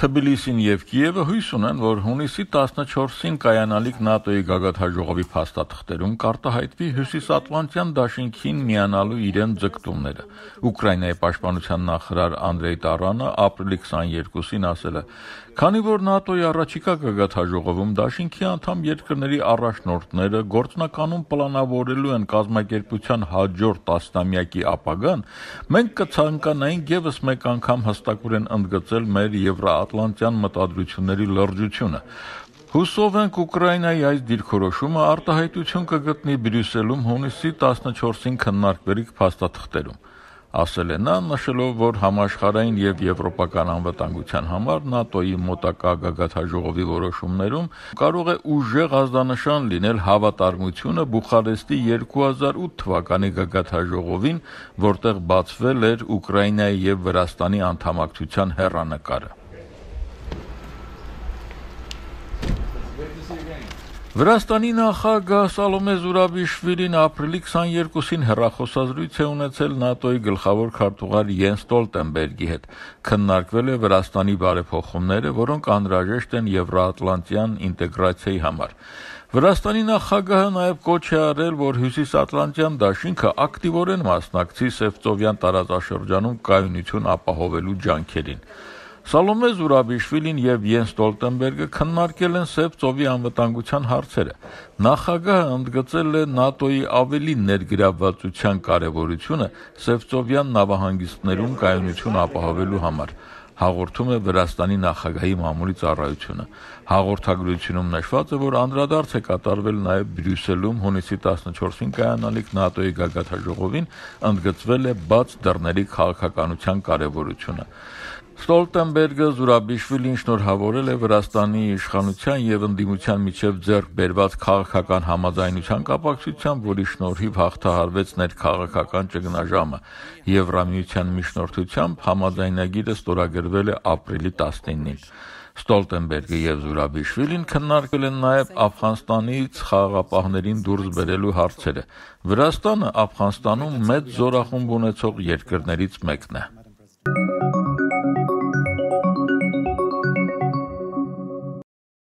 Թբիլիսին եւ Կիևը հույս ունեն, որ հունիսի 14-ին կայանալիք ՆԱՏՕ-ի գագաթաժողովի փաստաթղթերում կարտահայտվի Հյուսիսատլանտյան դաշինքին միանալու իրեն ձգտումները։ Ուկրաինայի պաշտպանության նախարար Անդրեյ Տարանը ապրիլի 22-ին ասել է. «Քանի որ ՆԱՏՕ-ի առաջիկա գագաթաժողովում դաշինքի անդամ երկրների առաջնորդները գործնականում պլանավորելու են կազմակերպության հաջորդ տասնամյակի ապագան, մենք կցանկանայինք եւս մեկ անգամ հստակորեն ընդգծել մեր Եվրոա ատլանտյան մտադրությունների լրջությունը։ Հուսով ենք Ուկրաինայի այս դիրքորոշումը արտահայտություն կգտնի Բրյուսելում հունիսի 14-ին քննարկվելիք փաստաթղթերում ասել է նա, նշելով, որ համաշխարհային եւ եվրոպական անվտանգության համար ՆԱՏՕ-ի մոտակա գագաթաժողովի որոշումներում կարող է ուժեղ ազդանշան լինել հավատարմությունը Բուխարեստի 2008 թվականի գագաթաժողովին, որտեղ բացվել էր Ուկրաինայի եւ Վրաստանի անդամակցության հերանեկարը։ Վրաստանի նախագահ Սալոմե Զուրաբիշվիլին ապրիլի 22-ին հերախոսազրույց է ունեցել ՆԱՏՕ-ի գլխավոր քարտուղար Յեն Ստոլտենբերգի հետ։ Քննարկվել է Վրաստանի բարեփոխումները, որոնք անհրաժեշտ են Եվրոատլանտյան ինտեգրացիայի համար։ Վրաստանի նախագահը նաև կոչ է արել, որ Հյուսիսատլանտյան դաշինքը ակտիվորեն մասնակցի Սևծովյան տարածաշրջանում կայունություն ապահովելու ջանքերին։ Սալոմե Զուրաբիշվիլին եւ Յեն Ստոլտենբերգը քննարկել են Սև ծովի անվտանգության հարցերը։ Նախագահը ընդգծել է ՆԱՏՕ-ի ավելի ներգրավվածության կարևորությունը Սև ծովյան նավահանգիստներում կայունություն ապահովելու համար հաղորդում է Վրաստանի նախագահի մամուլի ծառայությունը։ Հաղորդագրությունում նշված է, որ անդրադարձ է կատարվել նաև Բրյուսելում հունիսի 14-ին կայանալիք ՆԱՏՕ-ի գագաթաժողովին ընդգծվել է բաց դռների քաղաքականության կարևորությունը։ Ստոլտենբերգը Զուրաբիշվիլին շնորհավորել է Վրաստանի իշխանության եւ ընդդիմության միջև ձեռք բերված քաղաքական համաձայնության կապակցությամբ, որի շնորհիվ հաղթահարվեց ներքաղաքական ճգնաժամը։ Եվրամիության միջնորդությամբ համաձայնագիրը ստորագրվել է ապրիլի 19-ին։ Ստոլտենբերգը եւ Զուրաբիշվիլին քննարկել են նաեւ Աֆղանստանից խաղապահներին դուրս բերելու հարցերը։ Վրաստանը Աֆղանստանում մեծ զորախումբ ունեցող երկրներից մեկն է։